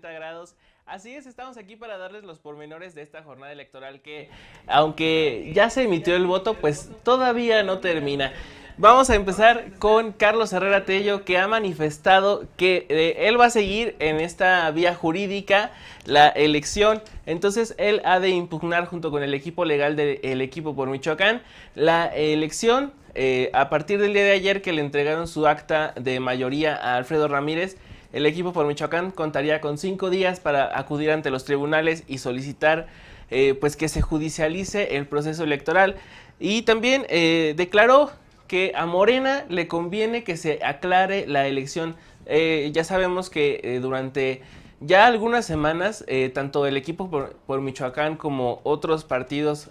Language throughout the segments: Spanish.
grados. Así es, estamos aquí para darles los pormenores de esta jornada electoral que, aunque ya se emitió el voto, pues todavía no termina. Vamos a empezar con Carlos Herrera Tello, que ha manifestado que eh, él va a seguir en esta vía jurídica la elección. Entonces, él ha de impugnar junto con el equipo legal del equipo por Michoacán la elección. Eh, a partir del día de ayer que le entregaron su acta de mayoría a Alfredo Ramírez, el equipo por Michoacán contaría con cinco días para acudir ante los tribunales y solicitar eh, pues que se judicialice el proceso electoral. Y también eh, declaró que a Morena le conviene que se aclare la elección. Eh, ya sabemos que durante ya algunas semanas, tanto el equipo por, Michoacán como otros partidos,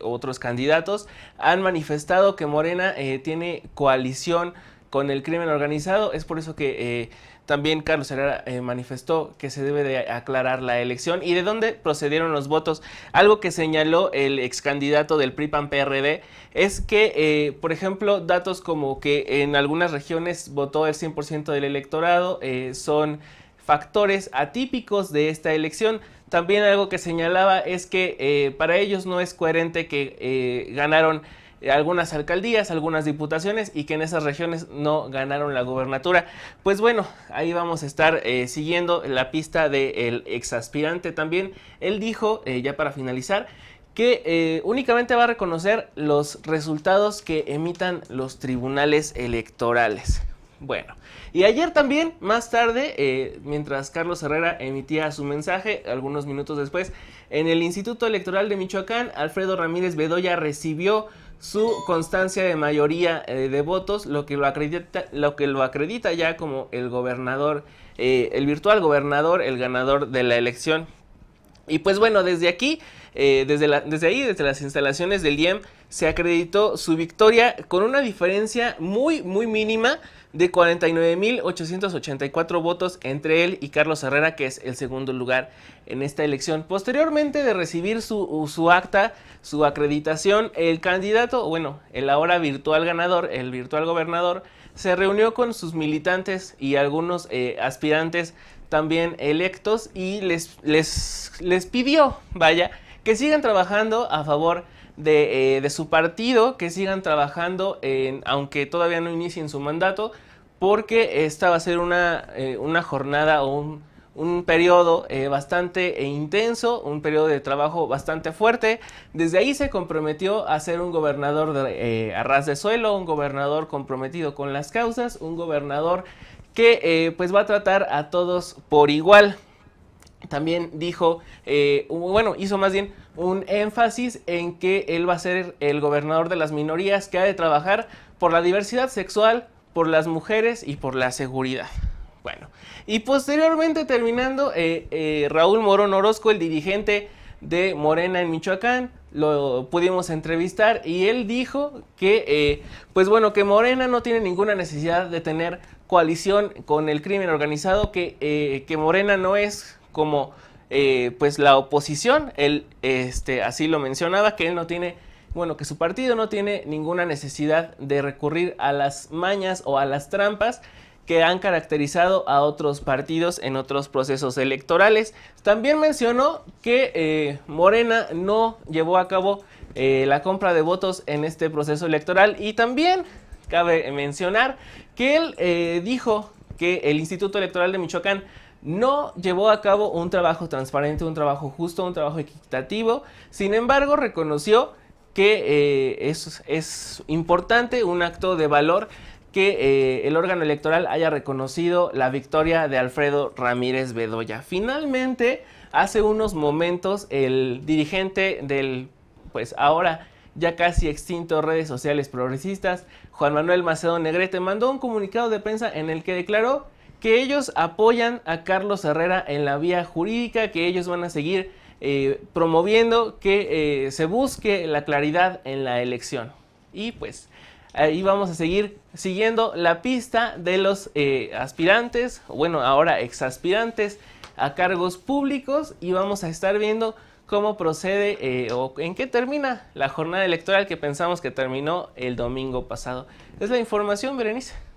otros candidatos, han manifestado que Morena tiene coalición con el crimen organizado. Es por eso que también Carlos Herrera eh, manifestó que se debe de aclarar la elección y de dónde procedieron los votos. Algo que señaló el ex candidato del PRI-PAN-PRD es que, eh, por ejemplo, datos como que en algunas regiones votó el 100% del electorado eh, son factores atípicos de esta elección. También algo que señalaba es que para ellos no es coherente que ganaron eh, algunas alcaldías, algunas diputaciones y que en esas regiones no ganaron la gubernatura. Pues bueno, ahí vamos a estar eh, siguiendo la pista del exaspirante también. Él dijo, eh, ya para finalizar, que únicamente va a reconocer los resultados que emitan los tribunales electorales. Bueno, y ayer también, más tarde, mientras Carlos Herrera emitía su mensaje, algunos minutos después, en el Instituto Electoral de Michoacán, Alfredo Ramírez Bedoya recibió su constancia de mayoría eh, de votos, lo que lo acredita, lo que lo acredita ya como el gobernador, eh, el virtual gobernador, el ganador de la elección. Y pues bueno, desde aquí eh, desde, desde ahí, desde las instalaciones del IEM, se acreditó su victoria con una diferencia muy, muy mínima de 49.884 votos entre él y Carlos Herrera, que es el segundo lugar en esta elección. Posteriormente de recibir su, acta, su acreditación, el candidato, bueno, el ahora virtual ganador, el virtual gobernador, se reunió con sus militantes y algunos eh, aspirantes también electos y les, les, les pidió, vaya, que sigan trabajando a favor eh, de, su partido, que sigan trabajando, en, aunque todavía no inicien su mandato, porque esta va a ser una, eh, jornada o un, un periodo eh, bastante intenso, un periodo de trabajo bastante fuerte. Desde ahí se comprometió a ser un gobernador de, eh, a ras de suelo, un gobernador comprometido con las causas, un gobernador que pues va a tratar a todos por igual también dijo, eh, bueno, hizo más bien un énfasis en que él va a ser el gobernador de las minorías que ha de trabajar por la diversidad sexual, por las mujeres y por la seguridad. Bueno, y posteriormente terminando, eh, eh, Raúl Morón Orozco, el dirigente de Morena en Michoacán, lo pudimos entrevistar y él dijo que, pues bueno, que Morena no tiene ninguna necesidad de tener coalición con el crimen organizado, que, que Morena no es como eh, pues la oposición, él este, así lo mencionaba, que él no tiene, bueno, que su partido no tiene ninguna necesidad de recurrir a las mañas o a las trampas que han caracterizado a otros partidos en otros procesos electorales. También mencionó que eh, Morena no llevó a cabo eh, la compra de votos en este proceso electoral y también cabe mencionar que él dijo que el Instituto Electoral de Michoacán no llevó a cabo un trabajo transparente, un trabajo justo, un trabajo equitativo. Sin embargo, reconoció que eh, es, importante un acto de valor que eh, el órgano electoral haya reconocido la victoria de Alfredo Ramírez Bedoya. Finalmente, hace unos momentos, el dirigente del, pues ahora ya casi extinto redes sociales progresistas, Juan Manuel Macedo Negrete, mandó un comunicado de prensa en el que declaró que ellos apoyan a Carlos Herrera en la vía jurídica, que ellos van a seguir eh, promoviendo que eh, se busque la claridad en la elección. Y pues ahí vamos a seguir siguiendo la pista de los eh, aspirantes, bueno, ahora exaspirantes a cargos públicos y vamos a estar viendo cómo procede o en qué termina la jornada electoral que pensamos que terminó el domingo pasado. Es la información, Berenice.